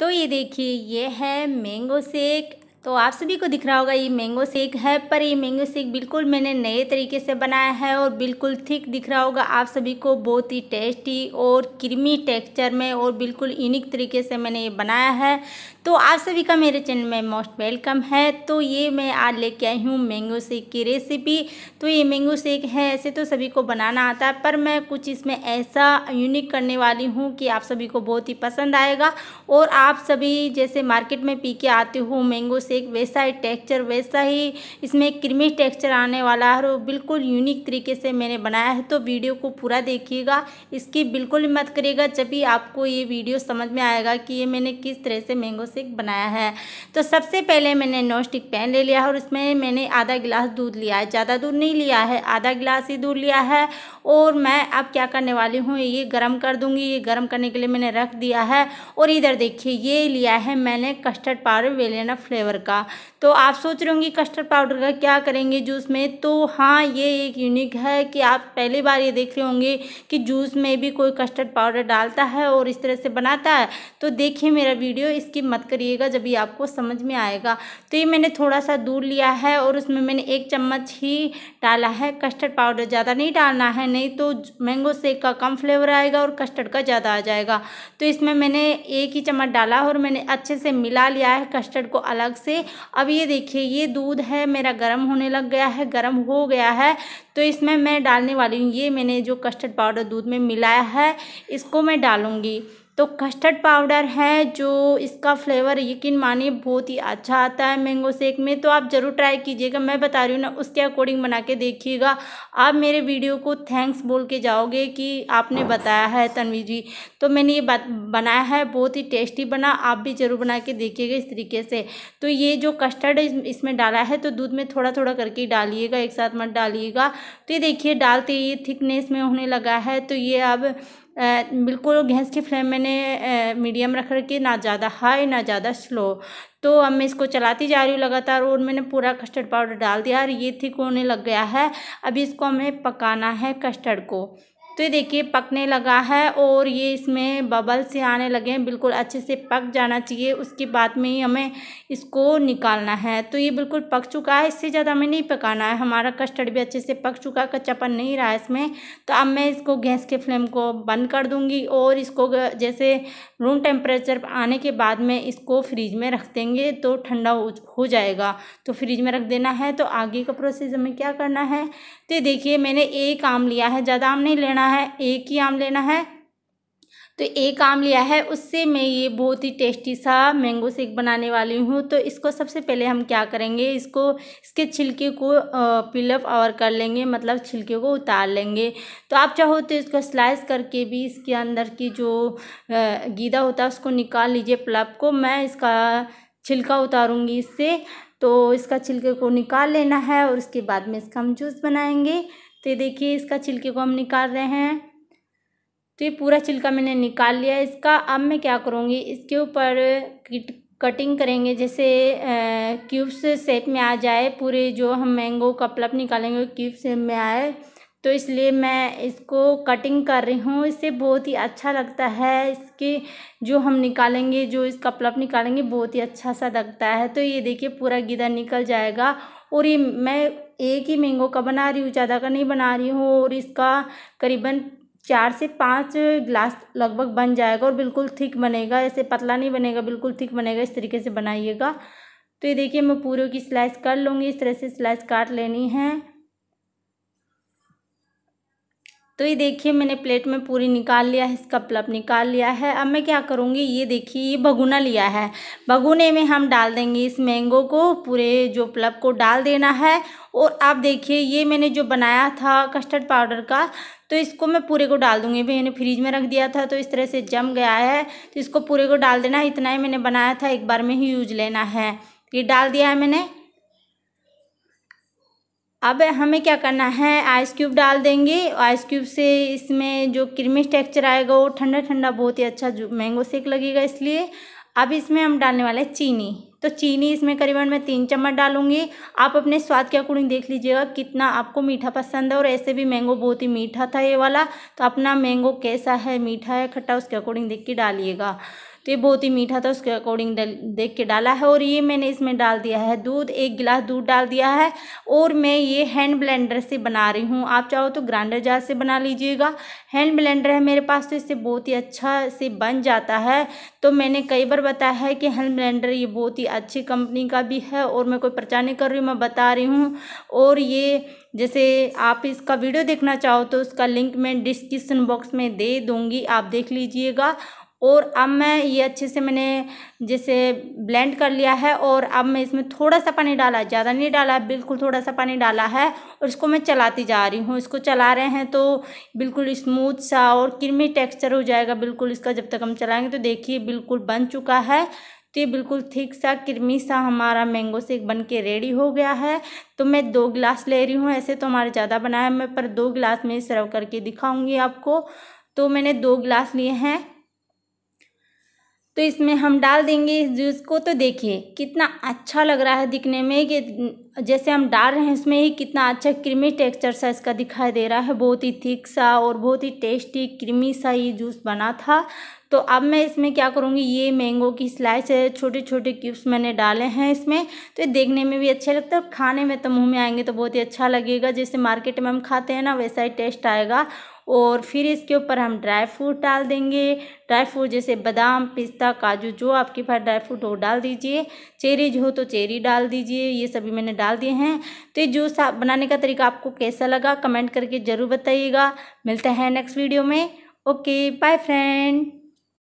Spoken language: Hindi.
तो ये देखिए ये है मैंगो शेक तो आप सभी को दिख रहा होगा ये मैंगो शेक है पर ये मैंगो शेक बिल्कुल मैंने नए तरीके से बनाया है और बिल्कुल थिक दिख रहा होगा आप सभी को बहुत ही टेस्टी और क्रीमी टेक्सचर में और बिल्कुल यूनिक तरीके से मैंने ये बनाया है तो आप सभी का मेरे चैनल में मोस्ट वेलकम है तो ये मैं आज लेके आई हूँ मैंगो शेक की रेसिपी तो ये मैंगो शेक है ऐसे तो सभी को बनाना आता है पर मैं कुछ इसमें ऐसा यूनिक करने वाली हूँ कि आप सभी को बहुत ही पसंद आएगा और आप सभी जैसे मार्केट में पी के आते हो मैंगो शेक वैसा ही टेक्स्चर वैसा ही इसमें क्रीमी टेक्स्चर आने वाला है और बिल्कुल यूनिक तरीके से मैंने बनाया है तो वीडियो को पूरा देखिएगा इसकी बिल्कुल मत करिएगा जब भी आपको ये वीडियो समझ में आएगा कि ये मैंने किस तरह से मैंगो शेक बनाया है तो सबसे पहले मैंने नॉन स्टिक पैन ले लिया है और उसमें मैंने आधा गिलास दूध लिया है ज़्यादा दूध नहीं लिया है आधा गिलास ही दूध लिया है और मैं अब क्या करने वाली हूँ ये गर्म कर दूँगी ये गर्म करने के लिए मैंने रख दिया है और इधर देखिए ये लिया है मैंने कस्टर्ड पाउडर वेलेना फ्लेवर का तो आप सोच रहे होंगे कस्टर्ड पाउडर का क्या करेंगे जूस में तो हाँ ये एक यूनिक है कि आप पहली बार ये देख रहे होंगे कि जूस में भी कोई कस्टर्ड पाउडर डालता है और इस तरह से बनाता है तो देखिए मेरा वीडियो इसकी मत मतलब मत करिएगा जब भी आपको समझ में आएगा तो ये मैंने थोड़ा सा दूध लिया है और उसमें मैंने एक चम्मच ही डाला है कस्टर्ड पाउडर ज़्यादा नहीं डालना है नहीं तो मैंगो सेक का कम फ्लेवर आएगा और कस्टर्ड का ज़्यादा आ जाएगा तो इसमें मैंने एक ही चम्मच डाला और मैंने अच्छे से मिला लिया है कस्टर्ड को अलग से अब ये देखिए ये दूध है मेरा गर्म होने लग गया है गर्म हो गया है तो इसमें मैं डालने वाली हूँ ये मैंने जो कस्टर्ड पाउडर दूध में मिलाया है इसको मैं डालूँगी तो कस्टर्ड पाउडर है जो इसका फ्लेवर यकीन मानिए बहुत ही अच्छा आता है मैंगो शेक में तो आप ज़रूर ट्राई कीजिएगा मैं बता रही हूँ ना उसके अकॉर्डिंग बना के देखिएगा आप मेरे वीडियो को थैंक्स बोल के जाओगे कि आपने बताया है तनवी जी तो मैंने ये बनाया है बहुत ही टेस्टी बना आप भी ज़रूर बना के देखिएगा इस तरीके से तो ये जो कस्टर्ड इसमें डाला है तो दूध में थोड़ा थोड़ा करके डालिएगा एक साथ मत डालिएगा तो ये देखिए डालते ये थिकनेस में होने लगा है तो ये अब बिल्कुल गैस की फ्लेम मैंने मीडियम रख रखी ना ज़्यादा हाई ना ज़्यादा स्लो तो अब मैं इसको चलाती जा रही हूँ लगातार और मैंने पूरा कस्टर्ड पाउडर डाल दिया और ये थी कोने लग गया है अभी इसको हमें पकाना है कस्टर्ड को तो ये देखिए पकने लगा है और ये इसमें बबल से आने लगे हैं बिल्कुल अच्छे से पक जाना चाहिए उसके बाद में ही हमें इसको निकालना है तो ये बिल्कुल पक चुका है इससे ज़्यादा हमें नहीं पकाना है हमारा कस्टर्ड भी अच्छे से पक चुका है कच्चापन नहीं रहा है इसमें तो अब मैं इसको गैस के फ्लेम को बंद कर दूँगी और इसको जैसे रूम टेम्परेचर आने के बाद में इसको फ्रिज में रख देंगे तो ठंडा हो जाएगा तो फ्रिज में रख देना है तो आगे का प्रोसेस हमें क्या करना है तो देखिए मैंने एक आम लिया है ज़्यादा आम नहीं लेना लेना है एक ही आम लेना है तो एक आम लिया है उससे मैं ये बहुत ही टेस्टी सा मैंगो शेक बनाने वाली हूँ तो इसको सबसे पहले हम क्या करेंगे इसको इसके छिलके को पिलअप और कर लेंगे मतलब छिलके को उतार लेंगे तो आप चाहो तो इसको स्लाइस करके भी इसके अंदर की जो गीदा होता है उसको निकाल लीजिए प्लप को मैं इसका छिलका उतारूँगी इससे तो इसका छिलके को निकाल लेना है और उसके बाद में इसका हम जूस बनाएंगे तो ये देखिए इसका छिलके को हम निकाल रहे हैं तो ये पूरा छिलका मैंने निकाल लिया इसका अब मैं क्या करूँगी इसके ऊपर किट कटिंग करेंगे जैसे क्यूब्स शेप में आ जाए पूरे जो हम मैंगो का प्लप निकालेंगे क्यूब शेप में आए तो इसलिए मैं इसको कटिंग कर रही हूँ इससे बहुत ही अच्छा लगता है इसके जो हम निकालेंगे जो इसका प्लप निकालेंगे बहुत ही अच्छा सा लगता है तो ये देखिए पूरा गीदा निकल जाएगा और ये मैं एक ही मैंगो का बना रही हूँ ज़्यादा का नहीं बना रही हूँ और इसका करीबन चार से पाँच ग्लास लगभग बन जाएगा और बिल्कुल थिक बनेगा ऐसे पतला नहीं बनेगा बिल्कुल थिक बनेगा इस तरीके से बनाइएगा तो ये देखिए मैं पूरे की स्लाइस कर लूँगी इस तरह से स्लाइस काट लेनी है तो ये देखिए मैंने प्लेट में पूरी निकाल लिया है इसका प्लप निकाल लिया है अब मैं क्या करूँगी ये देखिए ये भगुना लिया है भगुने में हम डाल देंगे इस मैंगो को पूरे जो प्लप को डाल देना है और आप देखिए ये मैंने जो बनाया था कस्टर्ड पाउडर का तो इसको मैं पूरे को डाल दूँगी मैंने फ्रिज में रख दिया था तो इस तरह से जम गया है तो इसको पूरे को डाल देना है इतना ही मैंने बनाया था एक बार में ही यूज लेना है ये डाल दिया है मैंने अब हमें क्या करना है आइस क्यूब डाल देंगे आइस क्यूब से इसमें जो क्रीमी टेक्सचर आएगा वो ठंडा ठंडा बहुत ही अच्छा मैंगो सेक लगेगा इसलिए अब इसमें हम डालने वाले हैं चीनी तो चीनी इसमें करीबन मैं तीन चम्मच डालूंगी आप अपने स्वाद के अकॉर्डिंग देख लीजिएगा कितना आपको मीठा पसंद है और ऐसे भी मैंगो बहुत ही मीठा था ये वाला तो अपना मैंगो कैसा है मीठा है खट्टा उसके अकॉर्डिंग देख के डालिएगा तो ये बहुत ही मीठा था उसके अकॉर्डिंग देख के डाला है और ये मैंने इसमें डाल दिया है दूध एक गिलास दूध डाल दिया है और मैं ये हैंड ब्लेंडर से बना रही हूँ आप चाहो तो ग्राइंडर जार से बना लीजिएगा हैंड ब्लेंडर है मेरे पास तो इससे बहुत ही अच्छा से बन जाता है तो मैंने कई बार बताया है कि हैंड ब्लेंडर ये बहुत ही अच्छी कंपनी का भी है और मैं कोई प्रचार नहीं कर रही हूँ मैं बता रही हूँ और ये जैसे आप इसका वीडियो देखना चाहो तो उसका लिंक मैं डिस्क्रिप्सन बॉक्स में दे दूँगी आप देख लीजिएगा और अब मैं ये अच्छे से मैंने जैसे ब्लेंड कर लिया है और अब मैं इसमें थोड़ा सा पानी डाला ज़्यादा नहीं डाला बिल्कुल थोड़ा सा पानी डाला है और इसको मैं चलाती जा रही हूँ इसको चला रहे हैं तो बिल्कुल स्मूथ सा और क्रीमी टेक्सचर हो जाएगा बिल्कुल इसका जब तक हम चलाएँगे तो देखिए बिल्कुल बन चुका है तो ये बिल्कुल ठीक सा क्रमी सा हमारा मैंगो से बन के रेडी हो गया है तो मैं दो गिलास ले रही हूँ ऐसे तो हमारे ज़्यादा बनाया मैं पर दो गिलास में सर्व करके दिखाऊंगी आपको तो मैंने दो गिलास लिए हैं तो इसमें हम डाल देंगे इस जूस को तो देखिए कितना अच्छा लग रहा है दिखने में कि जैसे हम डाल रहे हैं इसमें ही कितना अच्छा क्रीमी टेक्सचर सा इसका दिखाई दे रहा है बहुत ही थिक सा और बहुत ही टेस्टी क्रीमी सा ये जूस बना था तो अब मैं इसमें क्या करूँगी ये मैंगो की स्लाइस है छोटे छोटे क्यूब्स मैंने डाले हैं इसमें तो ये देखने में भी अच्छा लगता है खाने में तो मुँह में आएंगे तो बहुत ही अच्छा लगेगा जैसे मार्केट में हम खाते हैं ना वैसा ही टेस्ट आएगा और फिर इसके ऊपर हम ड्राई फ्रूट डाल देंगे ड्राई फ्रूट जैसे बादाम पिस्ता काजू जो आपके पास ड्राई फ्रूट हो डाल दीजिए चेरीज हो तो चेरी डाल दीजिए ये सभी मैंने डाल दिए हैं तो ये जूस बनाने का तरीका आपको कैसा लगा कमेंट करके ज़रूर बताइएगा मिलता है नेक्स्ट वीडियो में ओके बाय फ्रेंड